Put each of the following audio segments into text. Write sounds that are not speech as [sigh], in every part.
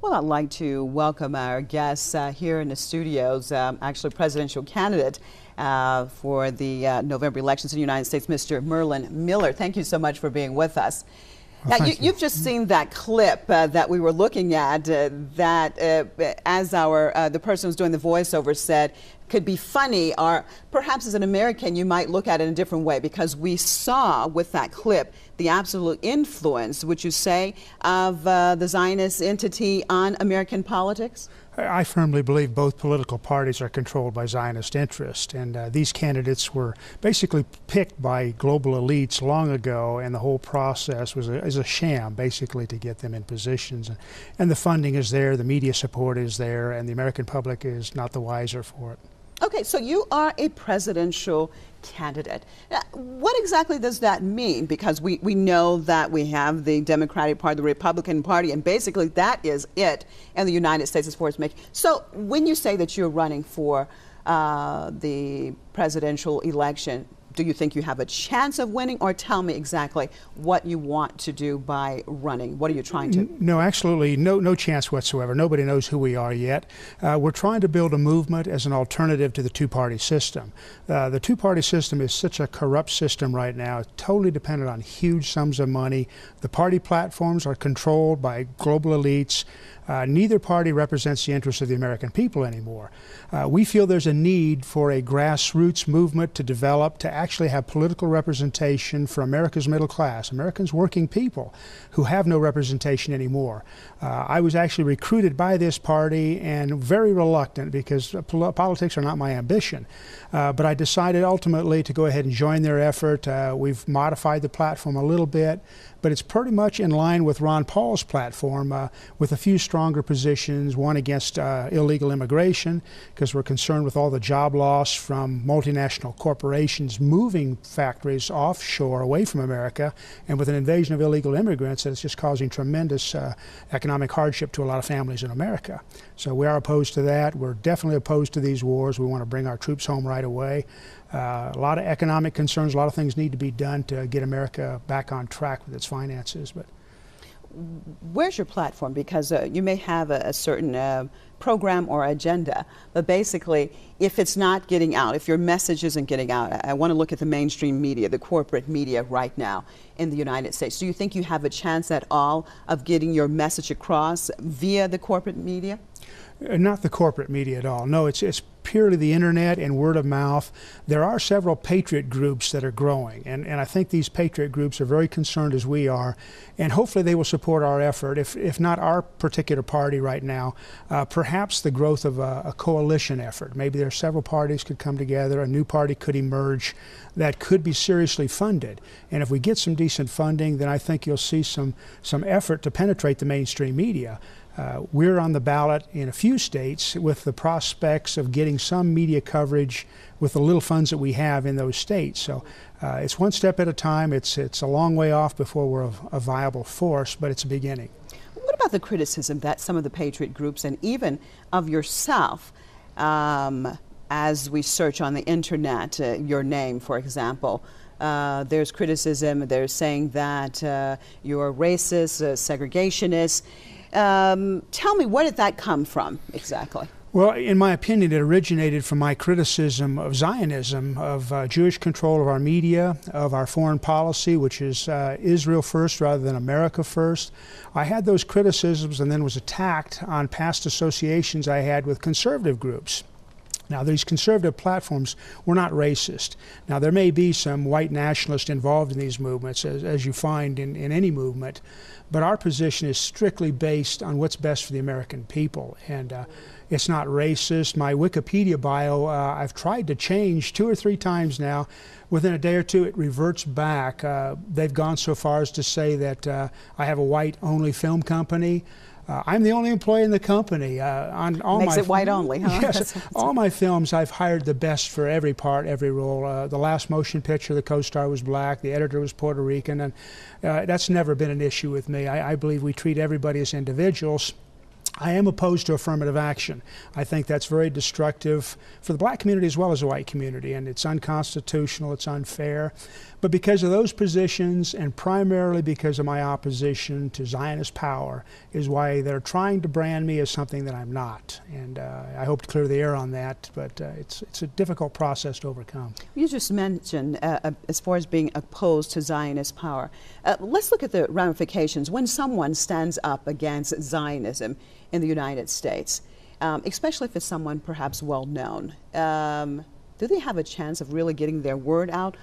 Well, I'd like to welcome our guests uh, here in the studios, um, actually presidential candidate uh, for the uh, November elections in the United States, Mr. Merlin Miller. Thank you so much for being with us. Well, now, you, have just seen that clip uh, that we were looking at uh, that uh, as our, the person who's doing the voiceover said, could be funny, or perhaps as an American, you might look at it in a different way because we saw with that clip the absolute influence, would you say, of uh, the Zionist entity on American politics? I firmly believe both political parties are controlled by Zionist interest, and uh, these candidates were basically picked by global elites long ago, and the whole process was a, is a sham, basically, to get them in positions. And the funding is there, the media support is there, and the American public is not the wiser for it. Okay, so you are a presidential candidate. Uh, what exactly does that mean? Because we, we know that we have the Democratic Party, the Republican Party, and basically that is it and the United States as far as making. So when you say that you're running for uh, the presidential election, do you think you have a chance of winning? Or tell me exactly what you want to do by running. What are you trying to? No, absolutely no, no chance whatsoever. Nobody knows who we are yet. Uh, we're trying to build a movement as an alternative to the two party system. Uh, the two party system is such a corrupt system right now, it's totally dependent on huge sums of money. The party platforms are controlled by global elites. Uh, neither party represents the interests of the American people anymore. Uh, we feel there's a need for a grassroots movement to develop to actually have political representation for America's middle class, Americans working people who have no representation anymore. Uh, I was actually recruited by this party and very reluctant because uh, pol politics are not my ambition. Uh, but I decided ultimately to go ahead and join their effort. Uh, we've modified the platform a little bit, but it's pretty much in line with Ron Paul's platform uh, with a few stronger positions, one against uh, illegal immigration, because we're concerned with all the job loss from multinational corporations moving factories offshore away from America, and with an invasion of illegal immigrants that's just causing tremendous uh, economic hardship to a lot of families in America. So we are opposed to that. We're definitely opposed to these wars. We want to bring our troops home right away. Uh, a lot of economic concerns, a lot of things need to be done to get America back on track with its finances. But where's your platform? Because uh, you may have a, a certain uh, program or agenda, but basically, if it's not getting out, if your message isn't getting out, I, I want to look at the mainstream media, the corporate media right now in the United States. Do you think you have a chance at all of getting your message across via the corporate media? Uh, not the corporate media at all. No, it's it's purely the internet and word of mouth. There are several patriot groups that are growing, and, and I think these patriot groups are very concerned as we are, and hopefully they will support our effort, if, if not our particular party right now, uh, perhaps the growth of a, a, coalition effort. Maybe there are several parties could come together, a new party could emerge that could be seriously funded. And if we get some decent funding, then I think you'll see some, some effort to penetrate the mainstream media. Uh, we're on the ballot in a few states with the prospects of getting some media coverage with the little funds that we have in those states. So uh, it's one step at a time. It's, it's a long way off before we're a, a viable force, but it's a beginning. What about the criticism that some of the patriot groups and even of yourself, um, as we search on the internet, uh, your name, for example, uh, there's criticism. They're saying that uh, you're racist, uh, segregationist. Um, tell me, where did that come from exactly? Well, in my opinion, it originated from my criticism of Zionism, of uh, Jewish control of our media, of our foreign policy, which is uh, Israel first rather than America first. I had those criticisms and then was attacked on past associations I had with conservative groups. Now, these conservative platforms were not racist. Now, there may be some white nationalists involved in these movements, as, as you find in, in any movement, but our position is strictly based on what's best for the American people. And uh, it's not racist. My Wikipedia bio, uh, I've tried to change two or three times now. Within a day or two, it reverts back. Uh, they've gone so far as to say that uh, I have a white only film company. Uh, I'm the only employee in the company. Uh, on all Makes my it white only, huh? [laughs] Yes. all my films, I've hired the best for every part, every role. Uh, the last motion picture, the co-star was black, the editor was Puerto Rican, and uh, that's never been an issue with me. I, I believe we treat everybody as individuals. I am opposed to affirmative action. I think that's very destructive for the black community as well as the white community, and it's unconstitutional, it's unfair. But because of those positions, and primarily because of my opposition to Zionist power, is why they're trying to brand me as something that I'm not. And uh, I hope to clear the air on that, but uh, it's, it's a difficult process to overcome. You just mentioned, uh, uh as far as being opposed to Zionist power, uh, let's look at the ramifications when someone stands up against Zionism in the United States, um, especially if it's someone perhaps well known. Um, do they have a chance of really getting their word out?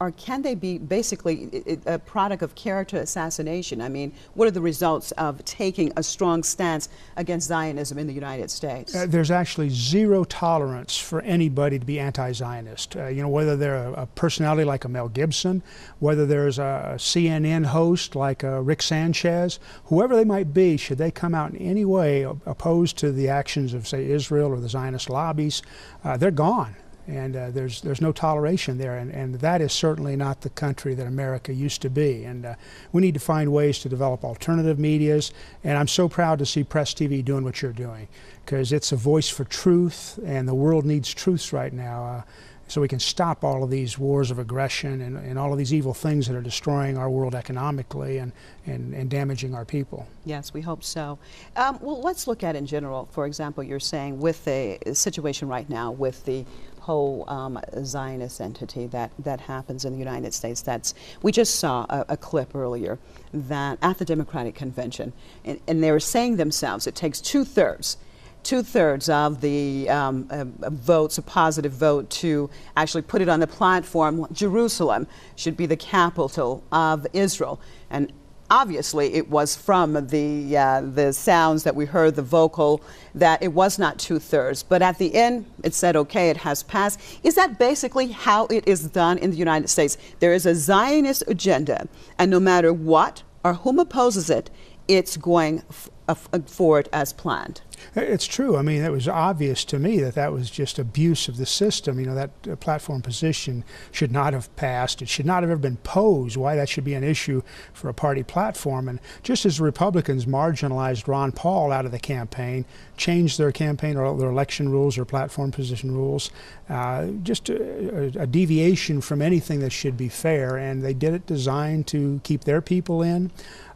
or can they be basically a product of character assassination? I mean, what are the results of taking a strong stance against Zionism in the United States? Uh, there's actually zero tolerance for anybody to be anti-Zionist. Uh, you know, whether they're a, a, personality like a Mel Gibson, whether there's a CNN host like uh, Rick Sanchez, whoever they might be, should they come out in any way opposed to the actions of, say, Israel or the Zionist lobbies, uh, they're gone and uh, there's there's no toleration there, and, and that is certainly not the country that America used to be. And uh, we need to find ways to develop alternative medias. And I'm so proud to see Press TV doing what you're doing, because it's a voice for truth, and the world needs truths right now. Uh, so we can stop all of these wars of aggression and, and all of these evil things that are destroying our world economically and, and, and damaging our people. Yes, we hope so. Um, well, let's look at in general. For example, you're saying with the situation right now, with the whole um, Zionist entity that, that happens in the United States. That's we just saw a, a clip earlier that at the Democratic Convention, and, and they were saying themselves it takes two thirds two thirds of the um, uh, uh, votes, a positive vote, to actually put it on the platform. Jerusalem should be the capital of Israel. And obviously it was from the, uh, the sounds that we heard, the vocal, that it was not two thirds. But at the end, it said, okay, it has passed. Is that basically how it is done in the United States? There is a Zionist agenda, and no matter what or whom opposes it, it's going uh, uh, forward as planned. It's true. I mean, it was obvious to me that that was just abuse of the system. You know, that uh, platform position should not have passed. It should not have ever been posed why that should be an issue for a party platform. And just as Republicans marginalized Ron Paul out of the campaign, changed their campaign or their election rules or platform position rules, uh, just a, a deviation from anything that should be fair. And they did it designed to keep their people in.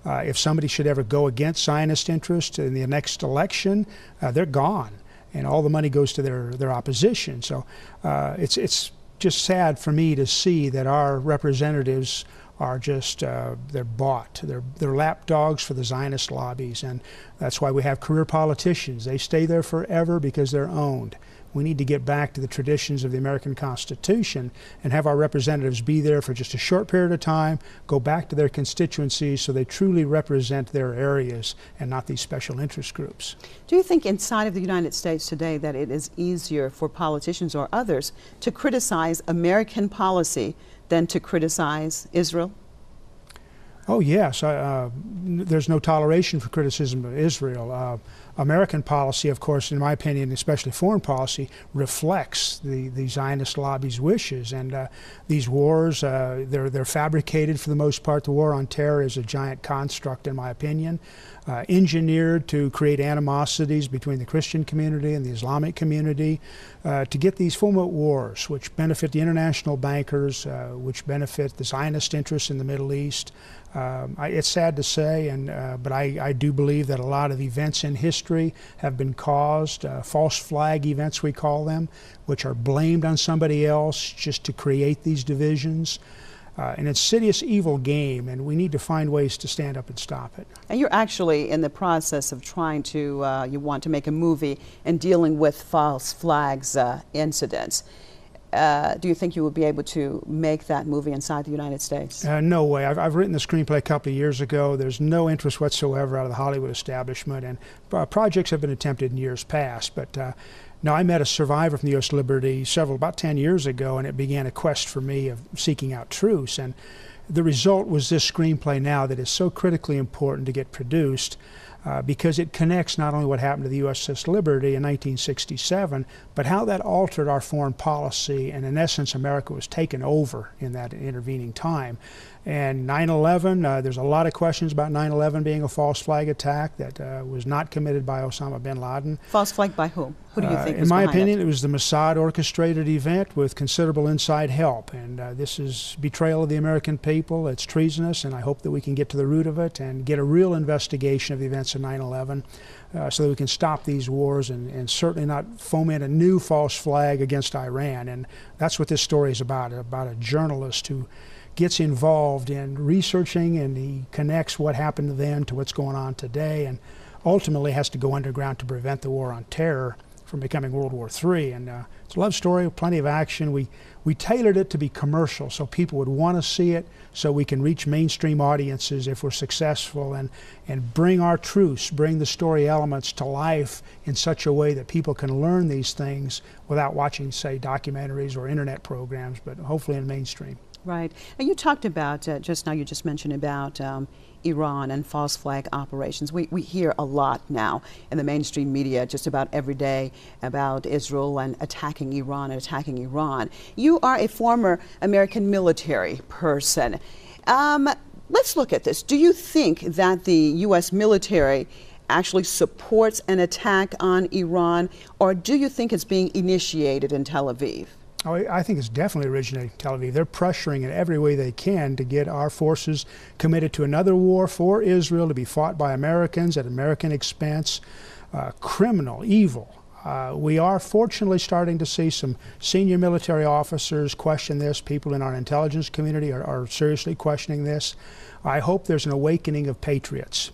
Uh, if somebody should ever go against Zionist interest in the next election, uh, they're gone, and all the money goes to their their opposition. So uh, it's it's just sad for me to see that our representatives are just uh, they're bought. They're they're lapdogs for the Zionist lobbies, and that's why we have career politicians. They stay there forever because they're owned. We need to get back to the traditions of the American Constitution and have our representatives be there for just a short period of time, go back to their constituencies so they truly represent their areas and not these special interest groups. Do you think inside of the United States today that it is easier for politicians or others to criticize American policy than to criticize Israel? Oh, yes. Uh, there's no toleration for criticism of Israel. Uh, American policy, of course, in my opinion, especially foreign policy, reflects the, the Zionist lobby's wishes. And uh, these wars, uh, they're, they're fabricated for the most part. The war on terror is a giant construct, in my opinion, uh, engineered to create animosities between the Christian community and the Islamic community uh, to get these foment wars, which benefit the international bankers, which benefit the Zionist interests in the Middle East. Um, I, it's sad to say, and uh, but I, I, do believe that a lot of events in history have been caused, uh, false flag events we call them, which are blamed on somebody else just to create these divisions. Uh, an insidious evil game, and we need to find ways to stand up and stop it. And you're actually in the process of trying to, uh, you want to make a movie and dealing with false flags uh, incidents. Uh, do you think you would be able to make that movie inside the United States? Uh, no way. I've, I've, written the screenplay a couple of years ago. There's no interest whatsoever out of the Hollywood establishment, and uh, projects have been attempted in years past. But uh, now I met a survivor from the U.S. Liberty several, about 10 years ago, and it began a quest for me of seeking out truths. And the result was this screenplay now that is so critically important to get produced. Uh, because it connects not only what happened to the USS Liberty in 1967, but how that altered our foreign policy. And in essence, America was taken over in that intervening time. And 9 11, uh, there's a lot of questions about 9 11 being a false flag attack that uh, was not committed by Osama bin Laden. False flag by whom? Who do you uh, think? Uh, in my opinion, it? it? was the Mossad orchestrated event with considerable inside help. And uh, this is betrayal of the American people. It's treasonous, and I hope that we can get to the root of it and get a real investigation of the events of 9 11 uh, so that we can stop these wars and, and certainly not foment a new false flag against Iran. And that's what this story is about about a journalist who gets involved in researching and he connects what happened then to what's going on today and ultimately has to go underground to prevent the war on terror from becoming World War III. And uh, it's a love story, plenty of action. We, we tailored it to be commercial so people would want to see it so we can reach mainstream audiences if we're successful and, and bring our truths, bring the story elements to life in such a way that people can learn these things without watching, say, documentaries or internet programs, but hopefully in mainstream. Right. And you talked about, uh, just now you just mentioned about um, Iran and false flag operations. We, we hear a lot now in the mainstream media just about every day about Israel and attacking Iran and attacking Iran. You are a former American military person. Um, let's look at this. Do you think that the U.S. military actually supports an attack on Iran, or do you think it's being initiated in Tel Aviv? Oh, I think it's definitely originating in Tel Aviv. They're pressuring in every way they can to get our forces committed to another war for Israel to be fought by Americans at American expense. Uh, criminal, evil. Uh, we are fortunately starting to see some senior military officers question this. People in our intelligence community are, are seriously questioning this. I hope there's an awakening of patriots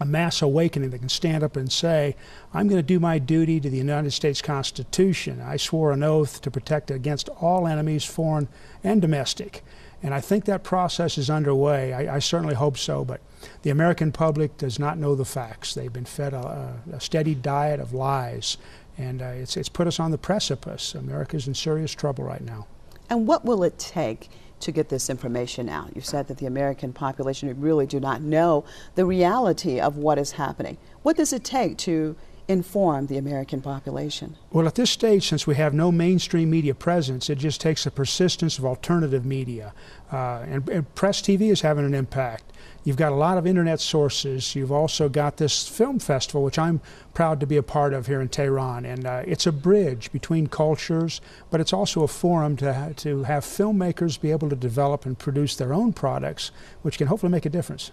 a mass awakening that can stand up and say, I'm going to do my duty to the United States Constitution. I swore an oath to protect against all enemies, foreign and domestic. And I think that process is underway. I, I certainly hope so, but the American public does not know the facts. They've been fed a, a steady diet of lies, and uh, it's, it's put us on the precipice. America's in serious trouble right now. And what will it take? to get this information out. You said that the American population really do not know the reality of what is happening. What does it take to inform the American population? Well, at this stage, since we have no mainstream media presence, it just takes the persistence of alternative media. Uh, and, and, press TV is having an impact. You've got a lot of internet sources. You've also got this film festival, which I'm proud to be a part of here in Tehran. And uh, it's a bridge between cultures, but it's also a forum to, to have filmmakers be able to develop and produce their own products, which can hopefully make a difference.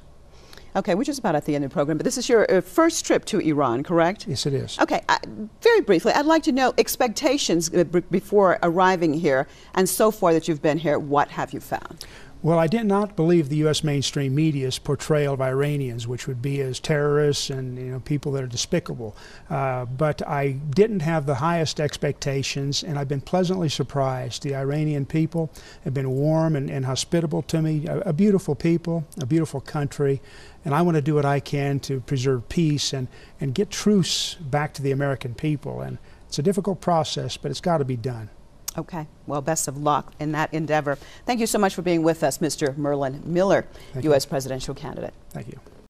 Okay, we're just about at the end of the program, but this is your uh, first trip to Iran, correct? Yes, it is. Okay, uh, very briefly, I'd like to know expectations uh, before arriving here, and so far that you've been here, what have you found? Well, I did not believe the U.S. mainstream media's portrayal of Iranians, which would be as terrorists and you know people that are despicable. Uh, but I didn't have the highest expectations, and I've been pleasantly surprised. The Iranian people have been warm and, and hospitable to me. A, a beautiful people, a beautiful country, and I want to do what I can to preserve peace and and get truce back to the American people. And it's a difficult process, but it's got to be done. Okay. Well, best of luck in that endeavor. Thank you so much for being with us, Mr. Merlin Miller, Thank U.S. You. presidential candidate. Thank you.